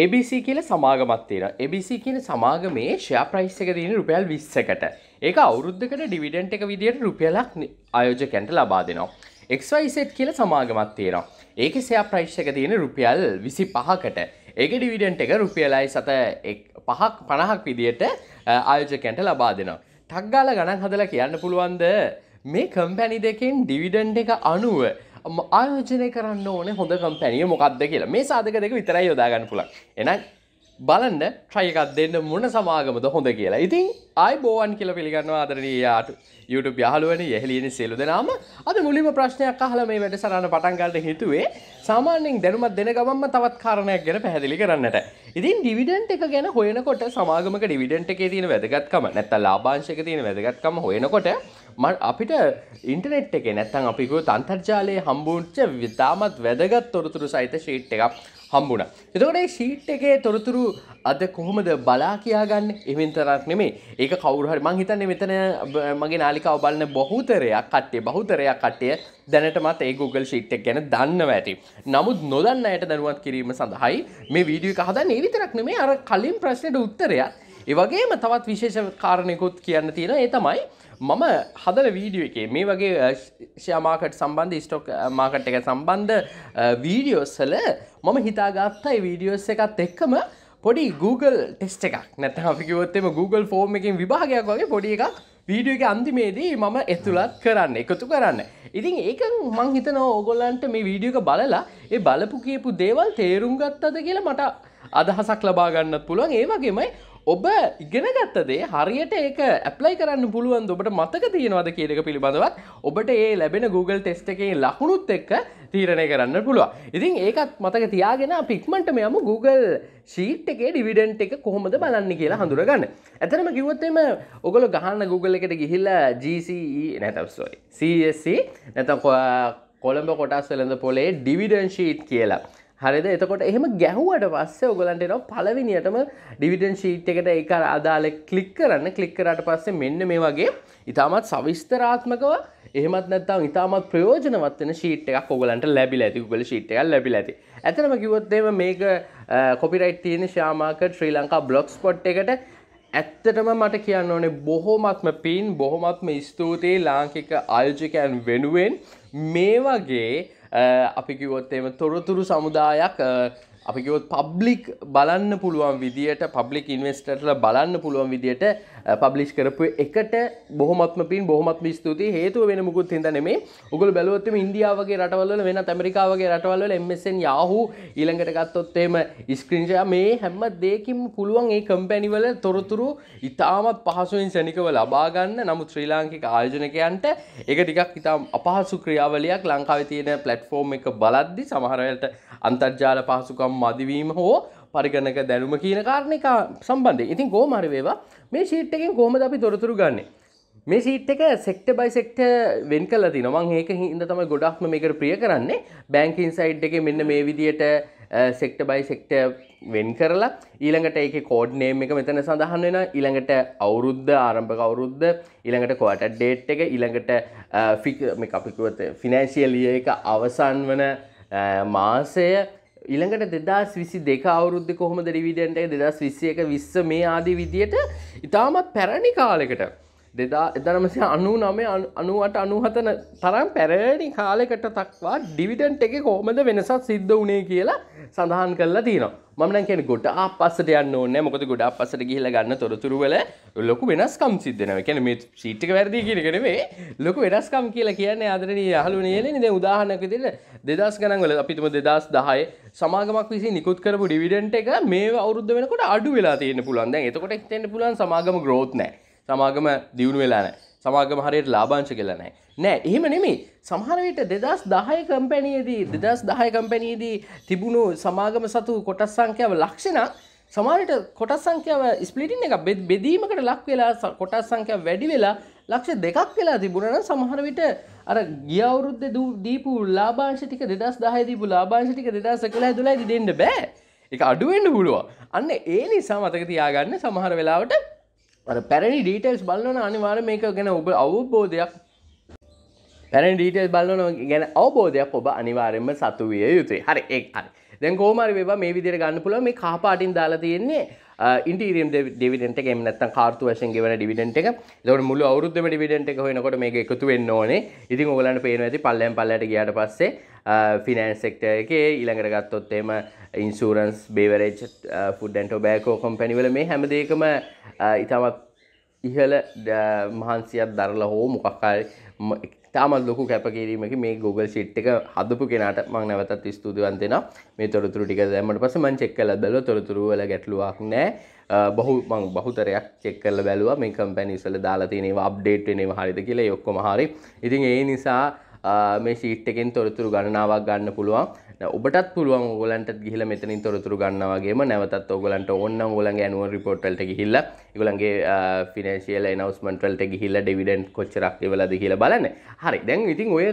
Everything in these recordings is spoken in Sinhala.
ABC කියල සමාගමත්තේන ABC කියන සමාගමේ ෂයා ප්‍රයිස් එක තියෙන රුපියල් විස්සකට ඒක අවුරුද්ධකට ඩිවිඩන්ට් එක විදියට රුපියලක් අයෝජකැන්ට ලබා දෙනවා XYZ කියල සමාගමත් තියෙනවා ඒක සයා ප්‍රයිශ් එක තියෙන රුපියල් විසි පහකට ඒක ඩිවිඩන්ට් එක රුපියලයි සත පහක් පණහක් විදියට ආයෝජකැන්ට ලබා දෙනවා ටක්ගාල ගණන් හදලා කියන්න පුළුවන්ද මේ කම්පැනි දෙකෙන් ඩිවිඩන්ට් එක අනුව ආයෝජනය කරන්න ඕන හොඳ කම්පැනිය මොකක්ද කියලා මේ සාධක දෙක විතරයි යොදාගන්න පුළන් එනයි බලන්න ට්‍රයකත් දෙන්න මුණ සමාගමද හොඳ කියලා ඉතින් අයි බෝවන් කියල පිළිගන්නවා අදරනයාට YouTube යාලුවන යහලියනි සෙලු දෙනාම අද මුලිම ප්‍රශ්නයක් අහල මේ වැඩ සරන්න පටන්ගලට හිතුවේ සාමාන්‍යෙන් දැනුමත් දෙන ගමම තවත් කාරණයක් ගැන පැහැදිලි කරන්නට ඉතින් ඩිවිඩන්ට් එක ගැන හොයනකොට සමාගමක ඩිවිඩන්ට් එකේ තියෙන වැදගත්කම නැත්තම් ලාභාංශයක තියෙන වැදගත්කම හොයනකොට අපිට ඉන්ටනෙට් එකේ නැත්තම් අපි ගියොත් අන්තර්ජාලයේ හම්බුච්ච විතාමත් වැදගත් තොරතුරු සහිත ෂීට් එකක් හම්බුණා. එතකොට මේ ෂීට් එකේ තොරතුරු අද කොහොමද බලා කියාගන්නේ? එහෙම තරක් නෙමෙයි. ඒක කවුරු හරි මං හිතන්නේ මෙතන මගේ නාලිකාව බලන බහුතරයක් කට්ටිය බහුතරයක් කට්ටිය දැනටමත් ඒ Google ෂීට් එක ගැන දන්නවා ඇති. නමුත් නොදන්න අයට දැනුවත් කිරීම සඳහායි මේ වීඩියෝ එක හදන්නේ ඒ විතරක් නෙමෙයි අර කලින් ප්‍රශ්නෙට උත්තරයක් ඒ වගේම තවත් විශේෂ කාරණයකුත් කියන්න තියෙන ඒ තමයි මම හදන වීඩියෝ එකේ මේ වගේ ෂයා මාකට් සම්බන්ධ ස්ටොක් මාකට් එක සම්බන්ධ වීඩියෝස් වල මම හිතාගත්තා ඒ වීඩියෝස් එකත් එක්කම පොඩි Google ටෙස්ට් එකක් නැත්නම් අපි කිව්වොත් එimhe Google ෆෝම් එකකින් විභාගයක් වගේ පොඩි එකක් වීඩියෝගේ අන්තිමේදී මම එතුළත් කරන්න එකතු කරන්න. ඉතින් ඒක මං හිතන ඕගොල්ලන්ට මේ වීඩියෝක බලලා ඒ බලපු කියපු දේවල් තේරුම් ගත්තද කියලා මට අදහසක් ලබාගන්නත් පුළුවන් ඒ වගේමයි ඔබ ඉගෙනගත්ත දේ හරියට ඒක ඇප්ලයි කරන්න පුළුවන් ඔබට මතක තියෙනවද කියලක පිළිබඳවත් ඔබට ඒ ලැබෙන Google ටෙස්ට එකේ ලකුණුත් එක්ක තීරණය කරන්න පුළුව ඉතින් ඒකත් මතක තියාගෙන පික්මට මෙයම Google ශීට් එකේ ඩිවිඩන්ට් එක කොහොමද බලන්න කියලා හඳුරගන්න ඇතරම කිවත්තෙම ඔගොල ගහන්න Google එකට ගිහිල්ල GCE නැතවස්ෝයි CSC e නැත කොළඹ කොටස් වෙළඳ පොලේ ඩිවිඩන් ශීට් කියලා හරිද එතකොට එහෙම ගැහුවට පස්සේ ඔගලන්ට එනවා පළවෙනියටම ඩිවිඩන් ශීට් එකට ඒක අදාළ ක්ලික් කරන්න ක්ලික් කරාට පස්සේ මෙන්න මේ වගේ ඉතාමත් සවිස්තරාත්මකව එහෙමත් නැත්නම් ඉතාමත් ප්‍රයෝජනවත් වෙන ෂීට් එකක් ඔයගලන්ට ලැබිලා ඇති Google ෂීට් එකක් ලැබිලා ඇති. ඇත්තටම කිව්වොත් එහෙම මේක කොපිරයිට් තියෙන share market Sri Lanka blogspot එකට ඇත්තටම මට කියන්න ඕනේ බොහොමත්ම පින් බොහොමත්ම ස්තුතියි ලාංකික ආයෝජකයන් වෙනුවෙන් මේ වගේ අපි කිවොත් එම තොරතුරු සමුදායක් අපි ගොත් පබ්ලික් බලන්න පුළුවන් විදියට පබ්ලික් ඉන්වස්ටර්ල බලන්න පුළුවන් විදියට පබ්ලිෂ් කරපු එකට බොහොමත්ම පින් බොහොමත්ම ස්තුති හේතුව වෙන මුකුත් හිද නෙමේ උගල බැලුවත්ම ඉන්දියාවගේ රටවල්ල වෙන ඇමරිකාවගේ රටවල්ල එමසෙන් යාහු ඊළඟට ගත්තොත්තේම ස්ක්‍රීංශය මේ හැම දෙකින් පුළුවන් ඒ කම්පැනිවල තොරතුරු ඉතාමත් පහසුවෙන් සැනිකව ලබාගන්න නමුත් ශ්‍රී ලාංකික ආයෝජනකයන්ට එක ටිකක් ඉතාම් අපහසු ක්‍රියාවලයක් ලංකාව තියෙන පලට්ෆෝර්ම් එක බලද්දි සමහරයට අන්තර්ජාල පහසුකම් යම් මදිවීම හෝ පරිගණක දැනුම කියන කාරණක සම්බන්ධය ඉතින් ගෝමර වේවා මේ ශීට්ටකින් කෝමද අපි තොරතුරු ගන්න මේ සීට් එක සෙක්ට බයි සෙක්ට වෙන් කල ති නොවන් ඒක හින්ද තම ගොඩක්ම මේකට ප්‍රිය කරන්නේ බැංකින් සයිඩ් එක මෙන්න මේ විදියට සෙක්ට බයි සෙක්ට වෙන් කරලා ඊළඟට ඒක කෝඩ් නේම් එක මෙතන සඳහන් වෙන ඊළඟට අවුරුද්ධ ආරම්භක අවුරුද්ධ ඊළඟට කොට ඩේට් එක ඊළඟට ෆික් මේ අපිකුවත ෆිනෑන්සියල් ලිය එක අවසන් වන මාසය ඉළඟට දෙදස් විසි දෙක අවුරුද්ධ කොහොම දරිවිඩන්ට දෙදස් විස්සයක විස්ස මේ ආදී විදියට ඉතාමත් පැරණි කාලෙකට දෙදා එදනමසි අනු නමේ අනුවට අනුහතන තරම් පැරණි කාලෙකට තක්වා ඩිවිඩන්ට් එක කොහොමද වෙනසත් සිද්ධ වනේ කියලා සඳහන් කරලා තියනවා මන කෙන ගොට පස්සට යන්න ඕනෑ මොකද ගොඩ පසට ගිහිල ගන්න තොරතුරුවල ලොකු වෙනස්කම් සිද්ධනව කැන මේ ශීට්ික වැරදි කිරකනේ ලොකු වෙනස්කම් කියලා කියන්න අදරන හලු නියලනි ද උදාහනක තිල දෙදස් ගනන්වල අපිතුම දෙදස් දහය සමාගමක් විසි නිකුත් කරපු ඩිවිඩන්ට එක මේ අවුද්ධ වෙනකොට අඩු වෙලා තියෙන පුළන්ද එතකොට එතෙන්ට පුලන් සමාගම ග්‍රෝත්නෑ සමාගම දියුණු වෙලා නෑ සමාගම හරියට ලාභංශ කියලා නෑ නෑ එහෙම නෙමේ සමහරවිට දෙදස් දහය කම්පැනියදී දෙදස් දහය කම්පැනීදී තිබුණු සමාගම සතු කොටස් සංඛ්‍යාව ලක්ෂණක් සමාරට කොටස් සංඛ්‍යාව ස්පලිටින් එක බෙදීමකට ලක් වෙලා කොටස් සංඛ්‍යාව වැඩි වෙලා ලක්ෂ දෙකක් වෙලා තිබුණන සමහර විට අර ගියවුරුද්ද දීපු ලාභාංශ ටික දෙදස් දහය දීපු ලාභාංශ ටික දෙදස් එකලා දුලයි දෙන්න බෑ එක අඩුවෙන්ඩ පුළුවන් අන්න ඒ නිසා මතක තියාගන්න සමහර වෙලාවට පැරණි ඩීටෙල්ස් බලන අනිවාර මේක ගැන ඔබ අවබෝධයක් පැරණ ඩීටෙල් බලන ගැන අවබෝධයක් ඔබ අනිවාරෙන්ම සතු විය යුතුයි හරි එක් හරි දැන් කෝමර වේවා මේ විදිර ගන්න පුළුව මේ කාපාටින් දාලා තියෙන්නේ ඉන්ටීරියම් uh, ඩිවිඩට එක එමනත්ත කාර්තු වශයෙන් ගෙවන ඩිවිඩට එක දවට මුළු අවුද්ධම ඩිවිඩට එක හොනකොට මේ එකතු වෙන්න ඕනේ ඉතින් ඔගලන්ට පේන ඇති පල්ලම් පල්ලට ගියට පස්සේ ෆිනන්ස් සෙක්ට එක ඊළඟට ගත්තොත්තේම ඉන්සූරන්ස් බේවරේජ් ෆුඩ්ඩන්ට බෑකෝ කොම්පැනිවල මේ හැමදේකම uh, ඉතාමත් ඉහළ uh, මහන්සියක් දරලා හෝ මොකක්කාල් තාමත් ලොකු කැපකිරීමක මේ Google සිට් එක හදපු කෙනට මං නැවතත් ස්තුතිවන්තෙන මේ තොරතුරු ටික දැමට පස මං චෙක්කල බැල තොරතුරු වල ගැටලුවක් නෑ බහු මං බහුතරයක් චෙක්කල බැලුව මේ කම්පැනිස්වල දාලා තියෙනවා අප්ඩේට් වෙනවා හරිද කියලා ඔක්කොම හරි ඉතින් ඒ නිසා මේ ශීට් එකෙන් තොරතුරු ගණනාවක් ගන්න පුළුවන් ඔබටත් පුළුවන් ඔගලන්ට ගිහිල මෙතනින් තොරතුරු ගන්නවාගේම නැවතත් ඔගලන්ට ඔන්න ඔගලන්ගේ ඇනුවල් රිපෝට්වලට ගිහිල්ලා ඒගොල්ලන්ගේ ෆිනන්ෂියල් ඇනවුස්මන්ට් වලට ගිහිල්ලා ඩිවිඩන්ඩ් කොච්චරක් එවලාද කියලා බලන්න. හරි. දැන් ඉතින් ඔය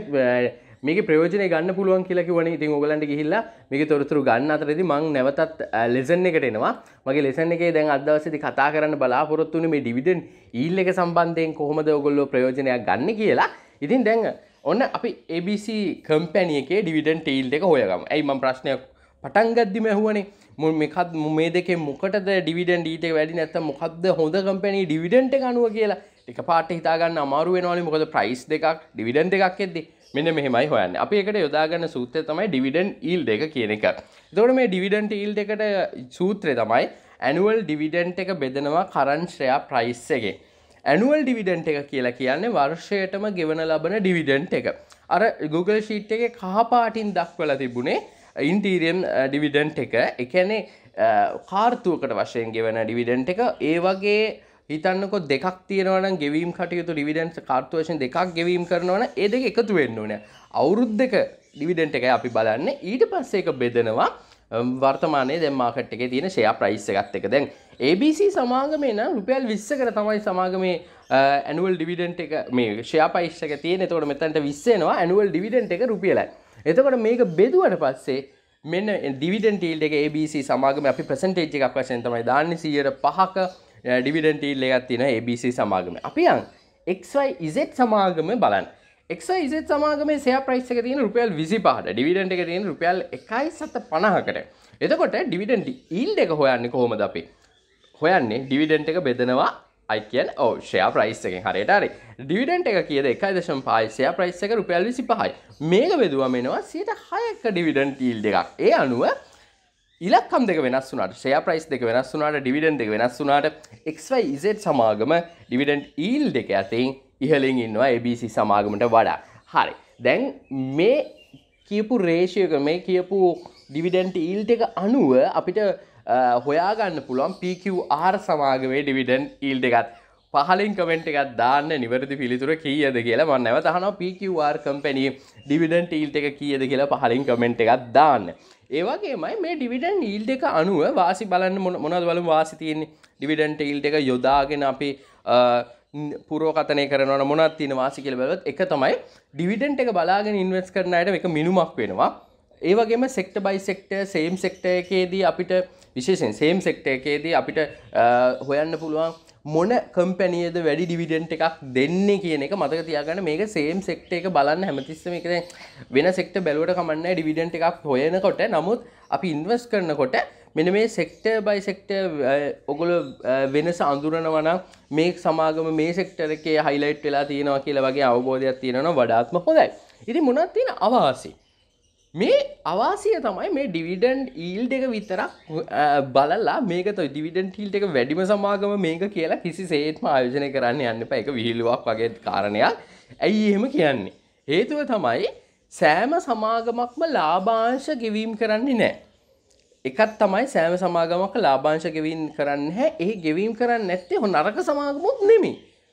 මේක ප්‍රයෝජනය ගන්න පුළුවන් කියලා කිවන ඉතින් ඔගලන්ට ගිහිල්ලා මේක තොරතුරු ගන්න අතරදි මං නැවතත් ලෙසන් එකට එනවා මගේ ලෙසන් එකේ දැන් අදවසේදී කතා කරන්න බලාපොරොත්තු වුණේ මේ ඩිවිඩන්ඩ් ඊල් එක සම්බන්ධයෙන් කොහොමද ඔයගොල්ලෝ ප්‍රයෝජනයක් ගන්න කියලා ඉතින් දැන් ඔන්න අපි ABC කම්පැනියගේ ඩිවිඩන් ටේල් එක හොයගම ඇයි ම ප්‍රශ්නයක් පටන්ගද්දිම හුවනේ මුල් මෙකත් මේ දෙක මොකටද ඩිවිඩන් ඩීට වැඩි නැත මොකක්ද හොඳ කම්පැනී ඩිවිඩන්ට ගනුව කියලා එක පාට හිතාගන්න අමාරුවෙනවාලි මොකද ප්‍රයිස් දෙකක් ඩිවිඩන් දෙකක් එෙද්දි මෙන්න මෙහෙමයි හොයන්න අපි එකට යොදාගන්න සූත්‍රය තමයි ඩිවිඩන් ඊල් දෙක කියන එක දොට මේ ඩිවිඩන්ට ඊල් එකට සූත්‍රය තමයි ඇනුවල් ඩිවිඩන්ට එක බෙදනවා කරන්ශ්‍රයා ප්‍රයිස් එකගේ ඇනුවල් ඩිවිඩන්ට් එක කියලා කියන්නේ වර්ෂයටම ගෙවන ලබන ඩිවිඩන්ට් එක. අර Google ශීට් එකේ කහපාටින් දක්වලා තිබුණේ ඉන්ටීරියම් ඩිවිඩන්ට් එක. ඒ කියන්නේ කාර්තුවකට වශයෙන් ගෙවන ඩිවිඩන්ට් එක ඒ වගේ හිතන්නකො දෙක් තියෙනවන ගෙවීම් කටයුතු ඩිවිඩන්ස් කාර්තුවශයෙන් දෙකක් ගෙවීම් කරනවන ඒ දෙක එකතු වෙන්න ඕන අවුරුද්දක ඩිවිඩන්ට් එක අපි බලන්න ඊට පස්සේ එක බෙදෙනවා වර්තමානය දැ මාකට් එක තියෙන ෂයා ප්‍රයිස් එකත් එක දැන් ABC සමාගමේ නම් රුපියල් විස්සකර තමයි සමාගමේ ඇනුවල් ඩිවිඩන්ට් එක මේ ෂයා පයිස් එක තියෙන එතකොට මෙතන්ට විස්සෙනවා ඇනුවල් ඩිවිඩන්ට් එක රුපියලයි එතකොට මේක බෙදුවට පස්සේ මෙන්න ඩිවිඩන් ටීල් එක ABC සමාගම අපි ප්‍රසන්ටේජ් එකක් වශයෙන් තමයි දාන්න සියයට පහක ඩිවිඩන් ටීල් එකක් තියෙන ABC සමාගම අපි යන් XYZ සමාගම බලන්න එක්සයිස සමාගම සයා ප්‍රයිස් එක තියෙන රුපියල් විසි පහට ඩිවිඩන්ට එක තියෙන රුපියල් එකයි සත පණහකට එතකොට ඩිවිඩන්ට ඉල්ඩ එක හොයන්නේ කොහොමද අපි හොයන්නේ ඩිවිඩන්ට එක බෙදනවා අයිකන් ඕ ෂයා ප්‍රයිස් එකෙන් හරියට හරි ඩිවිඩන්ට එක කියද එකයි දශම් පායිසයා ප්‍රයිස් එක රුපියල් විසි පහයි මේක බෙදුව මෙනවා සයට හයක ඩිවිඩන්ට ඉල්ඩ එකක් ඒ අනුව ඉලක්කම් දෙක වෙනස් වුනාට ෂයා ප්‍රයිස් දෙක වෙනස් වුනාට ඩිවිඩන් දෙක වෙනස් වුනාට එක්වයිZ සමාගම ඩිවිඩන්ට ඊල් දෙක ඇතින් ඉහලින් ඉන්නවා ABC සමාගමට වඩා හරි දැන් මේ කියපු රේෂයක මේ කියපු ඩිවිඩන්ට ඊල්ට එක අනුව අපිට හොයාගන්න පුළුවන් PQR සමාගමේ ඩිවිඩන් ඊල්ට එකත් පහලින් කමෙන්ට් එකත් දාන්න නිවැරදි පිළිතුර කියද කියලා මන්න නැව තහන PQR කම්පැනී ඩිවිඩන් ටීල්ට එක කියද කියලා පහලින් කමෙන්ට් එකත් දාන්න. ඒවගේමයි මේ ඩිවිඩන් ඊල්ට එක අනුව වාසි බලන්න මොනද බලම් වාසිතියන්නේ ඩිවිඩන්ට ඊල්ට එක යොදාගෙන අපි පුරෝකතනය කරන මොනත් තින වාසි කියල බලත් එක තමයි ඩිවිඩන්ට් එක බලාගෙන ඉන්වස් කරනයට එක මිනුමක් වෙනවා ඒවගේම sector by sector same sector එකේදී අපිට විශේෂෙන් සේම් සෙක්ට එකේදී අපිට හොයන්න පුළුවන් මොන කම්පැනියද වැඩි ඩිවිඩෙන්ට් එකක් දෙන්න කියන එක මතක තියාගන්න මේක සේම් සෙක්ට එක බලන්න හැමතිස්සම එකද වෙන සෙක්ට බැලුවට කමන්න ඩිවිඩෙන්ට් එකක් හොයනකොට නමුත් අපි ඉන්වස් කරනකොට මෙන මේ සෙක්ට බයි සෙක්ට ඔගොල වෙනස අඳුරනවන මේ සමාගම මේ සෙක්ටරකේ හයිලයිට් වෙලා තියෙනවා කියලා වගේ අවබෝධයක් තියෙනවා වඩාත්ම හොඳයි ඉරි මොනත් තියෙන අවාසි මේ අවාසිය තමයි මේ ඩිවිඩන්් ඊල්ඩ එක විතරක් බලලා මේක තොයි ඩිවිඩන් ටීල්ට එක වැඩිම සමාගම මේක කියලා කිසි සේත්ම ආයෝජනය කරන්න යන්න පැ එක විහිල්ුවක් වගේ කාරණයක් ඇයි එහෙම කියන්නේ. හේතුව තමයි සෑම සමාගමක්ම ලාභාංශ ගෙවීම් කරන්නේ නෑ. එකත් තමයි සෑම සමාගමක ලාභංශ ගෙවීම් කරන්න හැ ඒ ගෙවීම් කරන්න නැත්තේ හො නරක සමාගමුත් නෙමි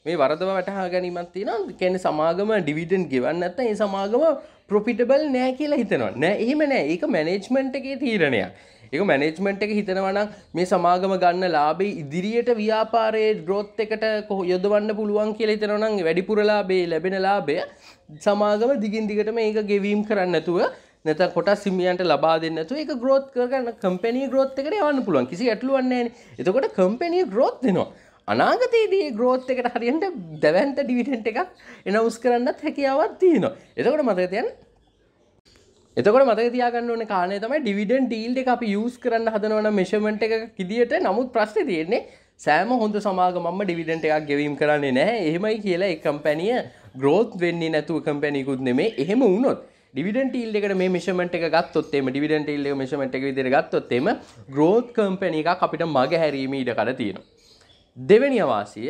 මේ වරදව වැටහා ගැනීමත් තියෙන කැන සමාගම ඩිවිඩන් ගෙවන්න ඇත්ත ඒ සමාගම ප්‍රොෆිටබල් නෑ කියලා හිතනවා නෑ එහෙම නෑ ඒක මැනේජ්මන්ට් එකේ තීරණයක් ඒක මැනේජ්මන්ට් එක හිතනවනම් මේ සමාගම ගන්න ලාබේ ඉදිරියට ව්‍යාපාරයේ ග්‍රෝත් එකට කොහ යොදවන්න පුළුවන් කියලා හිතනවනම් වැඩිපුර ලාභේ ලැබෙන ලාභය සමාගම දිගින් දිගට මේක ගෙවීම් කරන්න නැතුව නැත කොට සිමියන්ට ලබා දෙන්නතු ඒ ග්‍රෝත් කරන්න කම්පනී ග්‍රෝත් එකට යවන්න පුළුවන් කිසි ඇටලුවන්නේ එතකොට කම්පනී ග්‍රෝත් දෙනවා අනාගතයේදී ග්‍රෝත් එකට හරියට දැවන්ත ඩිවිටෙන්ට් එකක් එනවස් කරන්නත් හැකියාවත් තියෙනවා එතකොට මතකතයන් එතකොට මත තියාගන්න ඕන කාරණය තමයි ඩිවිඩන් ඩීල්ඩ එක අපි යස් කරන්න හදනවන මෙෂමෙන්ට් එක කිදිට නමුත් ප්‍රශ්න තියෙන්නේ සෑම හොඳ සමාගමම ඩිවිඩන්ට එකක් ගෙවීම් කරන්නේ නෑ එහෙමයි කියලා එක කම්පැනිය ග්‍රෝත් වෙන්නේ නැතුව කම්පැනිකුත් නෙමේ එහෙම වුණොත් ඩිවිඩට ඉල්ල එකට මේ මිෂමට එක ගත්තොත්තේම ඩිවිඩට ඉල්ල මිෂමට එක විදිර ගත්තොත්තේම ග්‍රෝත් කම්පැනි එකක් අපිට මග හැරීම ඉඩ කර තියෙනවා. දෙවැනි අවාසය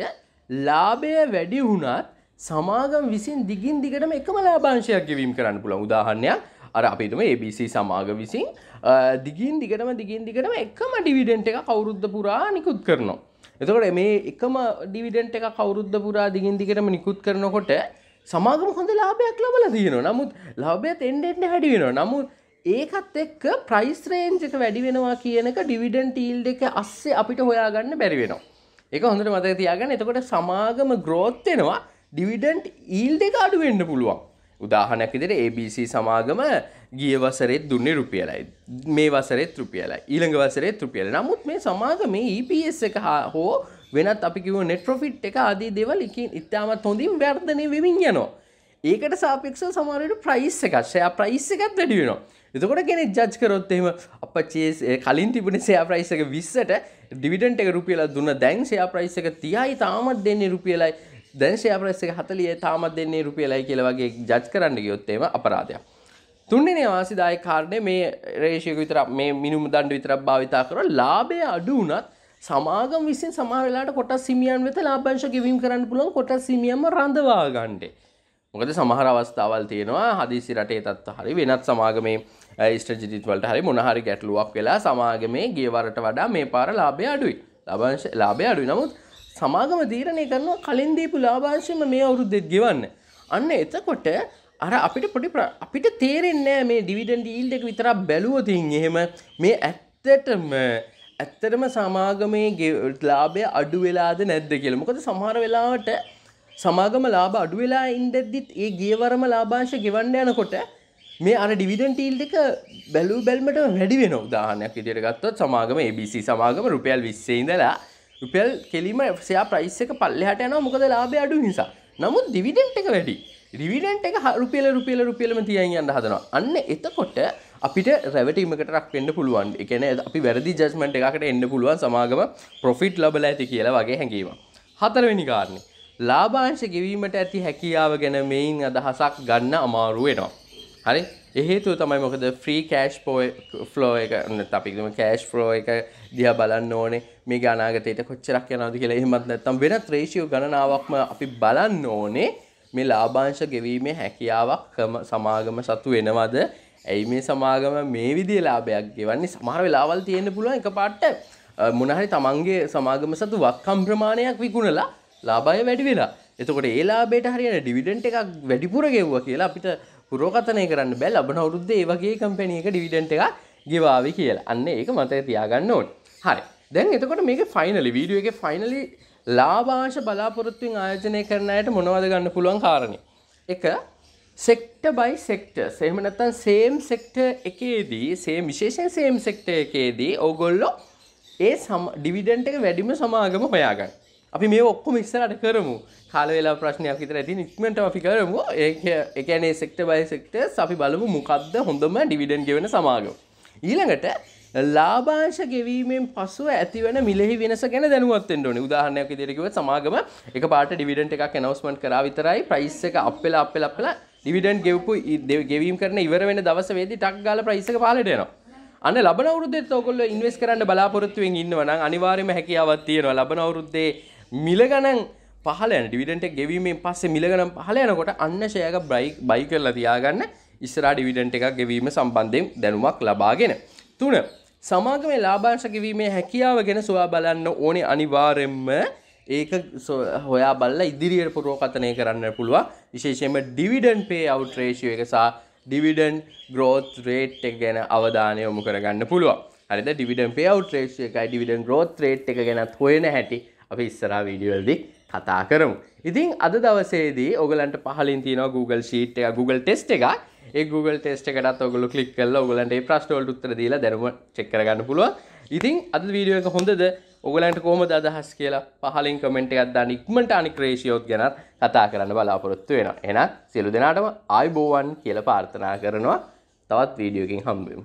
ලාභය වැඩි වුණත් සමාගම් විසින් දිගින් දිගටම එකම ලාභංශයක් ගෙවීම් කරන්න පුළුවන් උදාහරණයක් අර අපිතුම ABC සමාග විසින් දිගින් දිගටම දිගින් දිගටම එකම ඩිවිඩෙන්ට් එක කවුරුද්ධ පුරා නිකුත් කරනවා. එතකොට මේ එකම ඩිවිඩෙන්ට් එක කවුරුද්ධ පුරා දිගින් දිගටම නිකුත් කරනකොට සමාගම හොඳ ලාභයක් ලබල තියෙනවා නමුත් ලාභයත් එන්ඩෙන්ට හැඩි වෙන නමුත් ඒකත් එක්ක ප්‍රයිස් රේන්ජ් එක වැඩි වෙනවා කියනක ඩිවිඩන් ටීල් එක අස්සේ අපිට හොයාගන්න බැරි වෙනවා එක හොඳට මතක තියාගන්න එතකොට සමාගම ග්‍රෝත්වෙනවා ඩිවිඩන්ට් ඊල් දෙක අඩු වෙන්න පුළුවන් උදාහනක් විදිර ABC සමාගම ගිය වසරෙත් දුන්නේ රුපියලයි මේ වසරෙත් රුපියලයි ඊළඟ වසරෙත් රුපියල නමුත් මේ සමාගම EPS එක හෝ වෙනත් අපි කිව නෙට ප්‍රොෆිට් එක අදී දෙවල් එකින් ඉතාමත් හොඳින් වර්ධනය වෙමින් යනවා ඒකට සාපෙක්ෂව සමහරට ප්‍රයිස් එකක් ෂයා ප්‍රයිස් එකත් වැඩි වෙනවා එතකොට කෙනෙක් ජජ් කරොත් එහෙම අප චේස් කලින් තිබුණ සයා ප්‍රයිස් එක 20ට ඩිවිඩන්ට් එක රුපියලා දුන්න දැන් සයා ප්‍රයිස් එක 30යි තාමත් දෙන්නේ රුපියලයි දැන් සයා ප්‍රයිස් එක 40යි තාමත් දෙන්නේ රුපියලයි කියලා වගේ ජජ් කරන්න ගියොත් එහෙම අපරාධයක් තුන්වෙනි අවාසිදායක කාරණය මේ රේෂියක විතර මේ මිනුම දණ්ඩ විතරක් භාවිතා කරලා ලාභය අඩු වුණත් සමාගම් විසින් සමාවෙලාට කොටස් සිමියන් වෙත ලාභංශ ගෙවීම් කරන්න පුළුවන් කොටස් සිමියම රඳවා ගන්නේ. මොකද සමහර අවස්ථාවල් තියෙනවා හදිසි රටේ තත්ත්ව හරි වෙනත් සමාගමේ ස්ට්‍රජිටිත් වලට හරි මොන හරි ගැටලුවක් වෙලා සමාගමේ ගියවරට වඩා මේ පාර ලාභය අඩුයි. ලාභංශ ලාභය අඩුයි. නමුත් සමාගම තීරණය කරනවා කලින් දීපු ලාභාංශයම මේ අවුරුද්දෙත් ගෙවන්න. අන්න එතකොට අර අපිට පොඩි අපිට තේරෙන්නේ මේ ඩිවිඩන්ඩ් ඊල්ඩ් එක විතරක් බැලුවොතින් එහෙම මේ ඇත්තටම ඇත්තටම සමාගමේ ලාභය අඩු වෙලාද නැද්ද කියලා. මොකද සමහර වෙලාවට සමාගම ලාභ අඩු වෙලා ඉඳද්දිත් ඒ ගියවරම ලාභාංශ ගෙවන්න යනකොට මේ අර ඩිවිඩන්ඩ් ඊල්ඩ් එක බැලූ බැලමට වැඩි වෙනවා. උදාහරණයක් විදියට ගත්තොත් සමාගම ABC සමාගම රුපියල් 20 ඉඳලා රුපියල් කෙලිම ෂෙයා ප්‍රයිස් එක පල්ලෙහාට යනවා. මොකද ලාභය අඩු නිසා. නමුත් ඩිවිඩන්ඩ් එක වැඩි. ඩිවිඩන්ඩ් එක රුපියල රුපියල රුපියලම තියන් යන්න හදනවා. අන්න එතකොට අපිට රැවටීමකට රක් වෙන්න පුළුවන් එකන අපි වැරදි ජස්මට එකකට එන්න පුළුවන් සමාගම ප්‍රොෆිට් ලබල ඇති කියලා වගේ හැඟීම. හතරවෙනි කාරණය. ලාභාංශ ගෙවීමට ඇති හැකියාව ගැන මෙයින් අදහසක් ගන්න අමාරු වෙනවා. හරි එහෙතුව තමයි මොකද ෆ්‍රී කෑෂ් පෝය ෆ්ලෝ එක අපිම කෑෂ් ෆ්ලෝ එක දිහ බලන්න ඕනේ මේ ගනාගතයට කොච්චරක් යනද කියලා එහෙමත් නැත්තම් වෙන ත්‍රේශිය ගණනාවක්ම අපි බලන්න ඕනේ මේ ලාභාංශ ගෙවීමේ හැකියාවක් සමාගම සතු වෙනවද ඇයි මේ සමාගම මේ විදිහ ලාභයක් ගෙවන්නේ සමහර වෙලාවල් තියෙන්න පුළුවන් එකපාරට මොනහරි තමන්ගේ සමාගම සතු වක්කම් ප්‍රමාණයක් විකුණලා ලාභය වැඩි වෙලා. එතකොට ඒ ලාභයට හරියන ඩිවිඩන්ඩ් එකක් වැඩිපුර ගෙවුවා කියලා අපිට පුරෝකථනය කරන්න බෑ ලබන අවුරුද්දේ ඒ වගේ කම්පැනි එක ඩිවිඩන්ඩ් එකක් ගෙවාවි කියලා. අන්න ඒක මතක තියාගන්න ඕනේ. හරි. දැන් එතකොට මේකේ ෆයිනලි වීඩියෝ එකේ ෆයිනලි ලාභාංශ බලාපොරොත්තුෙන් ආයෝජනය කරන අයට මොනවද ගන්න පුළුවන් කාරණේ? එක සෙක්ට බයි සෙක්ට සෙහම නැත්තන් සේම් සෙක්ට එකේදී සේ විශේෂෙන් සේම් සෙක්ට එකේදී ඔවගොල්ලො ඒ සම ඩිවිඩන්ට එක වැඩිම සමාගම හොයාගන්න අපි මේ ඔක්කොම ඉස්සරට කරමු කාලවෙලා ප්‍රශ්නයක් විතර ඇති නික්මට අපි කරමු එකනේ සෙක්ට බයි සෙක්ට අපි බලමු මොකක්ද හොඳම ඩිවිඩන් ගෙවෙන සමාගම ඊළඟට ලාභාංශ ගෙවීමෙන් පසුව ඇතිවන මිලෙහි වෙනස ගැන දැනුවත්ෙන් ඕනේ. උදාහරණයක් විදිහට කිව්වොත් සමාගම එක පාට ඩිවිඩන්ඩ් එකක් ඇනවුස්මන්ට් කරා විතරයි ප්‍රයිස් එක අප් වෙලා අප් වෙලා අප් වෙලා ඩිවිඩන් ගෙවපු ගෙවීම් කරන ඉවර වෙන දවසේදී ටක් ගාලා ප්‍රයිස් එක පහළට යනවා. අන්න ලබන අවුරුද්දේත් ඔයගොල්ලෝ ඉන්වෙස්ට් කරන්න බලාපොරොත්තුෙන් ඉන්නවා නම් අනිවාර්යයෙන්ම හැකියාවක් තියෙනවා. ලබන අවුරුද්දේ මිල ගණන් පහල යන ඩිවිඩන්ට් එක ගෙවීමෙන් පස්සේ මිල ගණන් පහල යනකොට අන්න ෂෙයාක බයි කරලා තියාගන්න ඉස්සරහා ඩිවිඩන්ට් එකක් ගෙවීම සම්බන්ධයෙන් දැනුමක් ලබාගෙන. තුන සමාගමේ ලාභාංශ ගෙවීමේ හැකියාව ගැන සොයා බලන්න ඕනේ අනිවාර්යයෙන්ම ඒක හොයා බල්ල ඉදිරියට පුරෝකතනය කරන්න පුළුවන් විශේෂයෙන්ම ඩිවිඩන් පේ අවුට් රේෂියෝ එක සහ ඩිවිඩන් ග්‍රෝත් රේට් එක ගැන අවධානය යොමු කරගන්න පුළුවන්. හරිද ඩිවිඩන් පේ අවුට් රේෂියෝ එකයි ඩිවිඩන් ග්‍රෝත් රේට් එක ගැනත් හොයන හැටි අපි ඉස්සරහා වීඩියෝ වලදී කතා කරමු. ඉතින් අද දවසේදී ඔයගලන්ට පහලින් තියෙනවා Google Sheet එක Google Test එක. ඒ Google Test එකටත් ඔයගොල්ලෝ ක්ලික් කරලා ඔයගලන්ට ඒ ප්‍රශ්න වලට උත්තර දීලා දැනුම චෙක් කරගන්න පුළුවන්. ඉතින් අද වීඩියෝ එක හොඳද ඔගලන්ට කෝමද අදහස් කියලා පහලින් කමෙන්ට් එකක් දාන්න ඉක්මනට අනික් රේෂියෝත් ගැනත් කතා කරන්න බලාපොරොත්තු වෙනවා. එහෙනම් සියලු දෙනාටම ආයුබෝවන් කියලා ප්‍රාර්ථනා කරනවා. තවත් වීඩියෝ එකකින් හම්බෙමු.